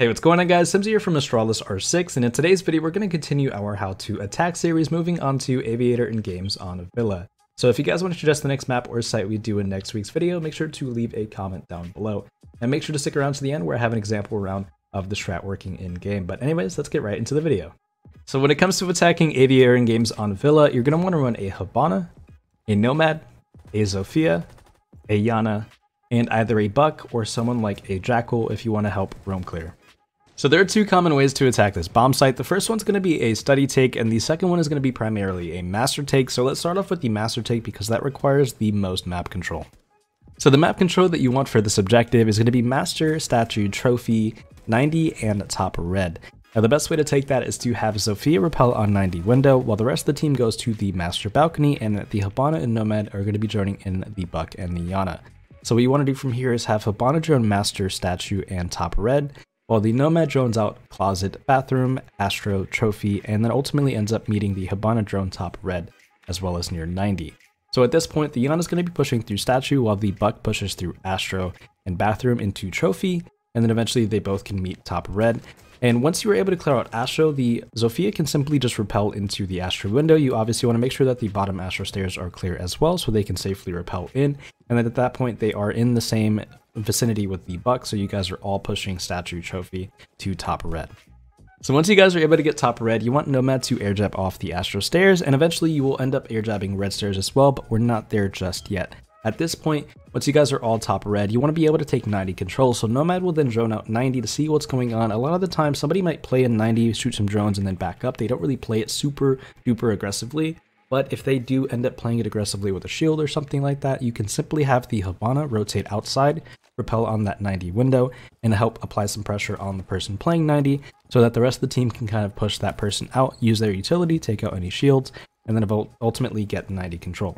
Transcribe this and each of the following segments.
Hey, what's going on guys? Simsy here from Astralis R6, and in today's video we're going to continue our How to Attack series, moving on to Aviator and games on Villa. So if you guys want to suggest the next map or site we do in next week's video, make sure to leave a comment down below. And make sure to stick around to the end where I have an example round of the strat working in-game. But anyways, let's get right into the video. So when it comes to attacking Aviator and games on Villa, you're going to want to run a Habana, a Nomad, a Zofia, a Yana, and either a Buck or someone like a Jackal if you want to help roam clear. So there are two common ways to attack this bomb site. The first one's going to be a study take, and the second one is going to be primarily a master take. So let's start off with the master take because that requires the most map control. So the map control that you want for this objective is going to be Master, Statue, Trophy, 90, and Top Red. Now the best way to take that is to have Sophia repel on 90 window, while the rest of the team goes to the Master Balcony, and the Habana and Nomad are going to be joining in the Buck and the Yana. So what you want to do from here is have Habana drone Master, Statue, and Top Red, while the Nomad drones out Closet Bathroom, Astro, Trophy, and then ultimately ends up meeting the Habana drone top red, as well as near 90. So at this point, the Yana is going to be pushing through Statue while the Buck pushes through Astro and Bathroom into Trophy, and then eventually they both can meet top red. And once you are able to clear out Astro, the Zofia can simply just repel into the Astro window. You obviously want to make sure that the bottom Astro stairs are clear as well so they can safely repel in. And then at that point, they are in the same vicinity with the Buck, so you guys are all pushing Statue Trophy to top red. So once you guys are able to get top red, you want Nomad to air jab off the Astro Stairs, and eventually you will end up air jabbing red stairs as well, but we're not there just yet. At this point, once you guys are all top red, you want to be able to take 90 control, so Nomad will then drone out 90 to see what's going on. A lot of the time, somebody might play in 90, shoot some drones, and then back up. They don't really play it super duper aggressively, but if they do end up playing it aggressively with a shield or something like that, you can simply have the Havana rotate outside, repel on that 90 window, and help apply some pressure on the person playing 90 so that the rest of the team can kind of push that person out, use their utility, take out any shields, and then ultimately get 90 control.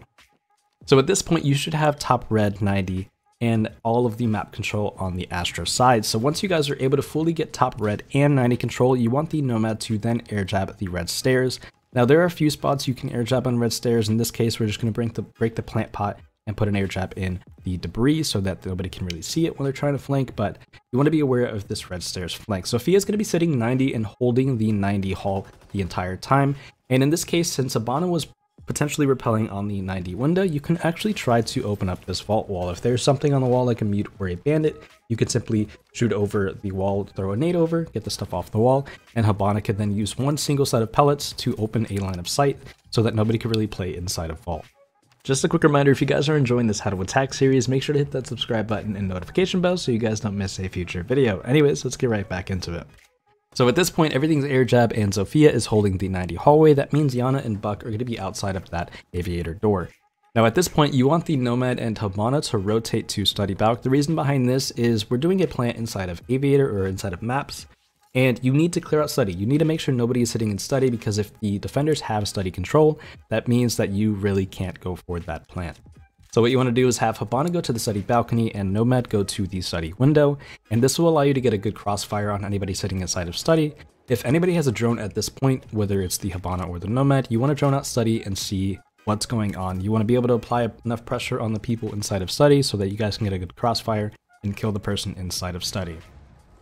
So at this point, you should have top red 90 and all of the map control on the Astro side. So once you guys are able to fully get top red and 90 control, you want the Nomad to then air jab the red stairs. Now there are a few spots you can air jab on red stairs. In this case, we're just gonna break the, break the plant pot and put an air jab in the debris so that nobody can really see it when they're trying to flank, but you want to be aware of this red stairs flank. Sophia is going to be sitting 90 and holding the 90 haul the entire time. And in this case, since Abana was potentially repelling on the 90 window, you can actually try to open up this vault wall. If there's something on the wall like a mute or a bandit, you could simply shoot over the wall, throw a nade over, get the stuff off the wall, and Habana can then use one single set of pellets to open a line of sight so that nobody can really play inside a vault. Just a quick reminder, if you guys are enjoying this How to Attack series, make sure to hit that subscribe button and notification bell so you guys don't miss a future video. Anyways, let's get right back into it. So at this point, everything's air jab and Sophia is holding the 90 hallway. That means Yana and Buck are going to be outside of that aviator door. Now at this point, you want the Nomad and Havana to rotate to study Balk. The reason behind this is we're doing a plant inside of Aviator or inside of Maps, and you need to clear out study. You need to make sure nobody is sitting in study because if the defenders have study control, that means that you really can't go for that plant. So what you want to do is have Habana go to the study balcony and Nomad go to the study window, and this will allow you to get a good crossfire on anybody sitting inside of study. If anybody has a drone at this point, whether it's the Habana or the Nomad, you want to drone out study and see what's going on. You want to be able to apply enough pressure on the people inside of study so that you guys can get a good crossfire and kill the person inside of study.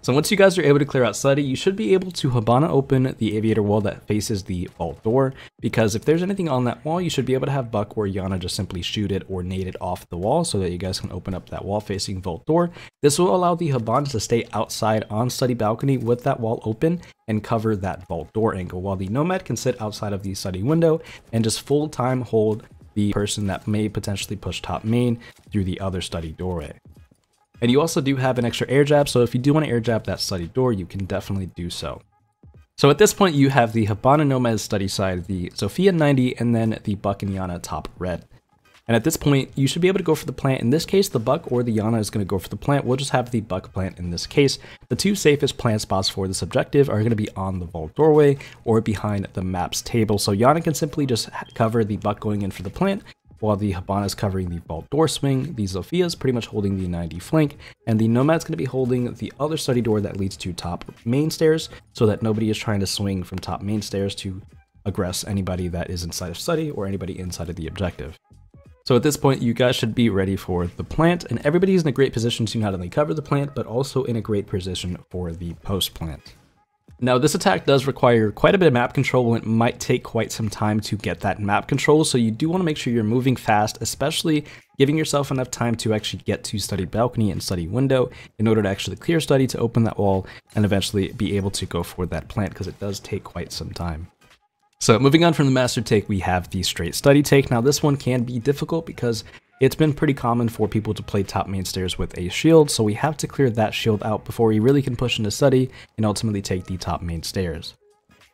So once you guys are able to clear out Slutty, you should be able to Habana open the aviator wall that faces the vault door, because if there's anything on that wall, you should be able to have Buck or Yana just simply shoot it or nade it off the wall so that you guys can open up that wall facing vault door. This will allow the Habana to stay outside on Slutty balcony with that wall open and cover that vault door angle, while the Nomad can sit outside of the Slutty window and just full-time hold the person that may potentially push top main through the other study doorway. And you also do have an extra air jab, so if you do want to air jab that study door, you can definitely do so. So at this point, you have the Habana Nomad study side, the Sophia 90, and then the Buck and Yana top red. And at this point, you should be able to go for the plant. In this case, the Buck or the Yana is going to go for the plant. We'll just have the Buck plant in this case. The two safest plant spots for this objective are going to be on the vault doorway or behind the maps table. So Yana can simply just cover the Buck going in for the plant, while the Habana is covering the vault door swing, the Zofia is pretty much holding the 90 flank, and the Nomad's going to be holding the other study door that leads to top main stairs, so that nobody is trying to swing from top main stairs to aggress anybody that is inside of study or anybody inside of the objective. So at this point, you guys should be ready for the plant, and everybody is in a great position to not only cover the plant, but also in a great position for the post plant. Now this attack does require quite a bit of map control and it might take quite some time to get that map control, so you do want to make sure you're moving fast, especially giving yourself enough time to actually get to study balcony and study window in order to actually clear study to open that wall and eventually be able to go for that plant because it does take quite some time. So moving on from the master take, we have the straight study take. Now this one can be difficult because it's been pretty common for people to play top main stairs with a shield, so we have to clear that shield out before we really can push into study and ultimately take the top main stairs.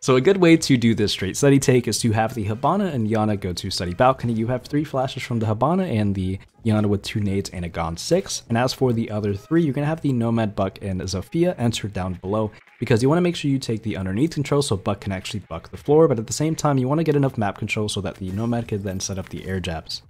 So a good way to do this straight study take is to have the Habana and Yana go to study balcony. You have three flashes from the Habana and the Yana with two nades and a Gon 6. And as for the other three, you're going to have the Nomad, Buck, and Zofia enter down below because you want to make sure you take the underneath control so Buck can actually buck the floor. But at the same time, you want to get enough map control so that the Nomad can then set up the air jabs.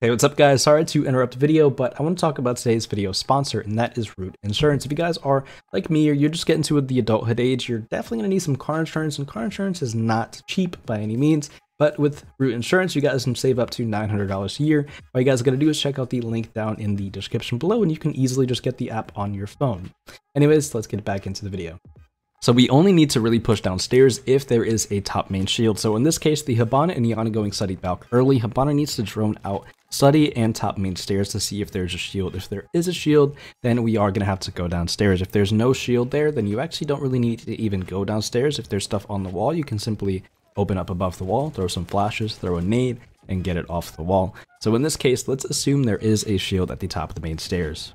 Hey, what's up guys? Sorry to interrupt the video, but I want to talk about today's video sponsor, and that is Root Insurance. If you guys are like me, or you're just getting to the adulthood age, you're definitely going to need some car insurance, and car insurance is not cheap by any means. But with Root Insurance, you guys can save up to $900 a year. All you guys got to do is check out the link down in the description below, and you can easily just get the app on your phone. Anyways, let's get back into the video. So we only need to really push downstairs if there is a top main shield. So in this case, the Habana and the going study Valk early. Habana needs to drone out Study and top main stairs to see if there's a shield. If there is a shield, then we are going to have to go downstairs. If there's no shield there, then you actually don't really need to even go downstairs. If there's stuff on the wall, you can simply open up above the wall, throw some flashes, throw a nade, and get it off the wall. So in this case, let's assume there is a shield at the top of the main stairs.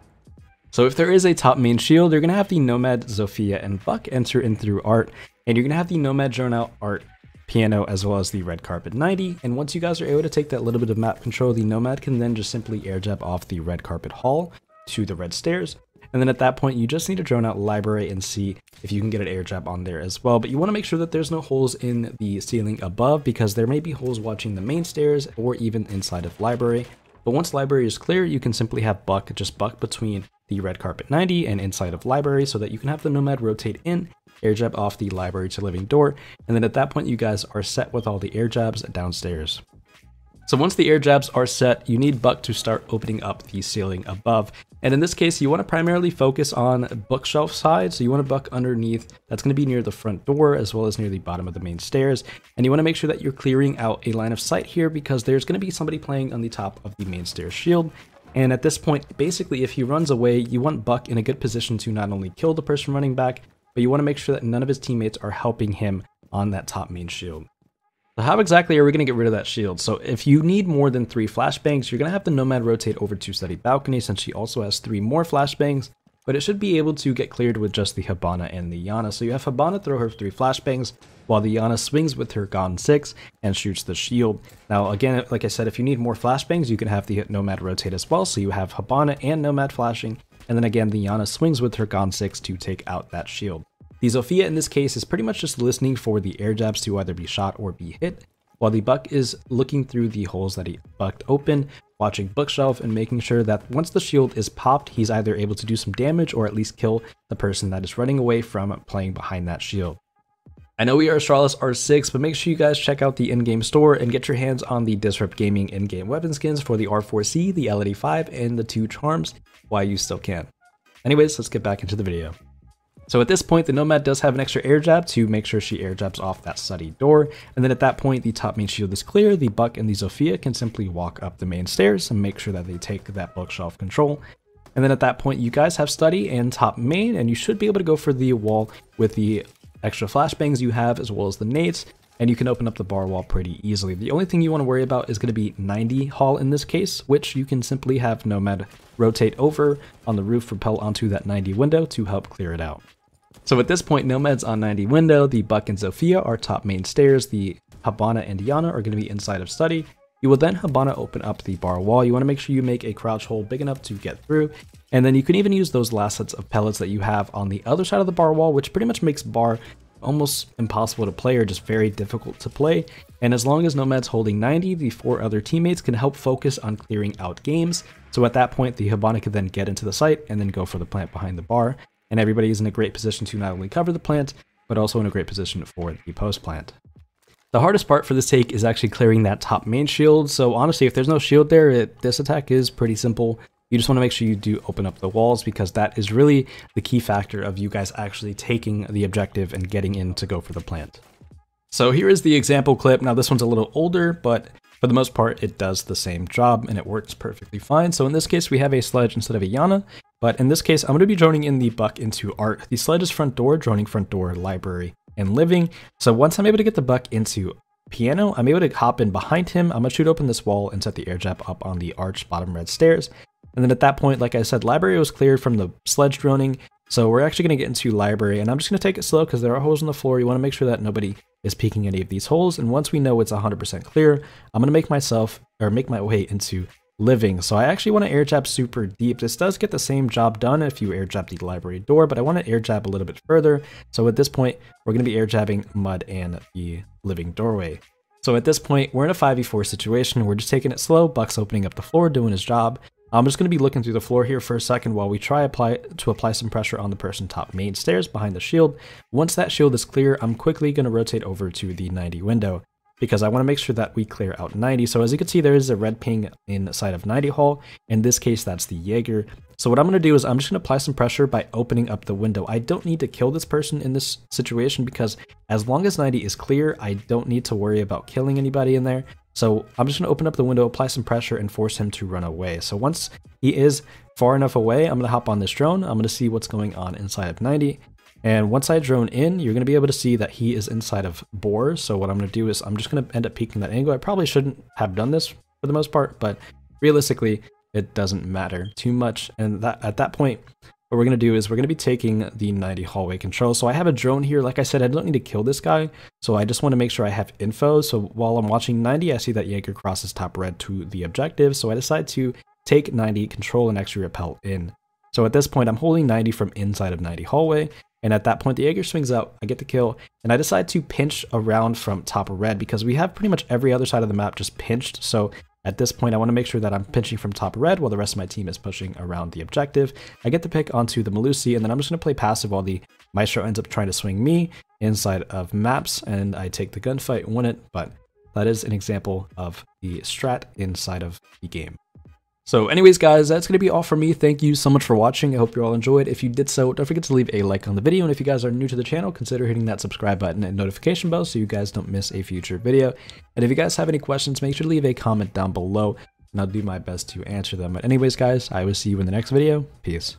So if there is a top main shield, you're going to have the Nomad, Zofia, and Buck enter in through art, and you're going to have the Nomad, Jonah, art, piano as well as the red carpet 90. And once you guys are able to take that little bit of map control, the Nomad can then just simply air jab off the red carpet hall to the red stairs. And then at that point, you just need to drone out library and see if you can get an air drop on there as well. But you want to make sure that there's no holes in the ceiling above because there may be holes watching the main stairs or even inside of library. But once library is clear, you can simply have buck just buck between the red carpet 90 and inside of library so that you can have the nomad rotate in, air jab off the library to living door, and then at that point you guys are set with all the air jabs downstairs. So once the air jabs are set, you need Buck to start opening up the ceiling above. And in this case, you want to primarily focus on bookshelf side. So you want to buck underneath. That's going to be near the front door as well as near the bottom of the main stairs. And you want to make sure that you're clearing out a line of sight here because there's going to be somebody playing on the top of the main stairs shield. And at this point, basically, if he runs away, you want Buck in a good position to not only kill the person running back, but you want to make sure that none of his teammates are helping him on that top main shield. So how exactly are we going to get rid of that shield? So if you need more than three flashbangs, you're going to have the Nomad rotate over to study Balcony since she also has three more flashbangs, but it should be able to get cleared with just the Habana and the Yana. So you have Habana throw her three flashbangs while the Yana swings with her Gon 6 and shoots the shield. Now again, like I said, if you need more flashbangs, you can have the Nomad rotate as well. So you have Habana and Nomad flashing, and then again, the Yana swings with her Gon 6 to take out that shield. The Zofia in this case is pretty much just listening for the air jabs to either be shot or be hit, while the Buck is looking through the holes that he bucked open, watching Bookshelf and making sure that once the shield is popped, he's either able to do some damage or at least kill the person that is running away from playing behind that shield. I know we are Astralis R6, but make sure you guys check out the in-game store and get your hands on the Disrupt Gaming in-game weapon skins for the R4C, the LED5, and the two charms while you still can. Anyways, let's get back into the video. So at this point, the Nomad does have an extra air jab to make sure she air jabs off that study door. And then at that point, the top main shield is clear. The Buck and the Zofia can simply walk up the main stairs and make sure that they take that bookshelf control. And then at that point, you guys have study and top main, and you should be able to go for the wall with the extra flashbangs you have, as well as the nades and you can open up the bar wall pretty easily. The only thing you want to worry about is going to be 90 haul in this case, which you can simply have Nomad rotate over on the roof, repel onto that 90 window to help clear it out. So at this point, Nomad's on 90 window, the Buck and Zofia are top main stairs, the Habana and Diana are going to be inside of study. You will then Habana open up the bar wall. You want to make sure you make a crouch hole big enough to get through. And then you can even use those last sets of pellets that you have on the other side of the bar wall, which pretty much makes bar almost impossible to play or just very difficult to play. And as long as Nomad's holding 90, the four other teammates can help focus on clearing out games. So at that point, the Habana can then get into the site and then go for the plant behind the bar and everybody is in a great position to not only cover the plant, but also in a great position for the post plant. The hardest part for this take is actually clearing that top main shield, so honestly if there's no shield there, it, this attack is pretty simple. You just want to make sure you do open up the walls because that is really the key factor of you guys actually taking the objective and getting in to go for the plant. So here is the example clip. Now this one's a little older, but for the most part, it does the same job and it works perfectly fine. So in this case, we have a sledge instead of a Yana. But in this case, I'm going to be droning in the buck into art. The sledge is front door, droning front door, library, and living. So once I'm able to get the buck into piano, I'm able to hop in behind him. I'm going to shoot open this wall and set the air jab up on the arch bottom red stairs. And then at that point, like I said, library was cleared from the sledge droning. So we're actually going to get into library, and I'm just going to take it slow because there are holes in the floor. You want to make sure that nobody is peeking any of these holes. And once we know it's 100% clear, I'm going to make myself, or make my way into living. So I actually want to air jab super deep. This does get the same job done if you air jab the library door, but I want to air jab a little bit further. So at this point, we're going to be air jabbing mud and the living doorway. So at this point, we're in a 5v4 situation. We're just taking it slow. Buck's opening up the floor, doing his job. I'm just going to be looking through the floor here for a second while we try apply to apply some pressure on the person top main stairs behind the shield. Once that shield is clear, I'm quickly going to rotate over to the 90 window because I want to make sure that we clear out 90. So as you can see, there is a red ping inside of 90 hall. In this case, that's the Jaeger. So what I'm going to do is I'm just going to apply some pressure by opening up the window. I don't need to kill this person in this situation because as long as 90 is clear, I don't need to worry about killing anybody in there. So I'm just going to open up the window, apply some pressure, and force him to run away. So once he is far enough away, I'm going to hop on this drone. I'm going to see what's going on inside of 90. And once I drone in, you're going to be able to see that he is inside of bore. So what I'm going to do is I'm just going to end up peeking that angle. I probably shouldn't have done this for the most part, but realistically, it doesn't matter too much. And that at that point, what we're going to do is we're going to be taking the 90 hallway control. So I have a drone here. Like I said, I don't need to kill this guy. So I just want to make sure I have info. So while I'm watching 90, I see that Jaeger crosses top red to the objective. So I decide to take 90, control, and actually repel in. So at this point, I'm holding 90 from inside of 90 hallway. And at that point, the Jaeger swings out, I get the kill, and I decide to pinch around from top red because we have pretty much every other side of the map just pinched. So at this point, I want to make sure that I'm pinching from top red while the rest of my team is pushing around the objective. I get the pick onto the Malusi, and then I'm just going to play passive while the Maestro ends up trying to swing me inside of maps, and I take the gunfight, win it, but that is an example of the strat inside of the game. So anyways, guys, that's going to be all for me. Thank you so much for watching. I hope you all enjoyed. If you did so, don't forget to leave a like on the video. And if you guys are new to the channel, consider hitting that subscribe button and notification bell so you guys don't miss a future video. And if you guys have any questions, make sure to leave a comment down below and I'll do my best to answer them. But anyways, guys, I will see you in the next video. Peace.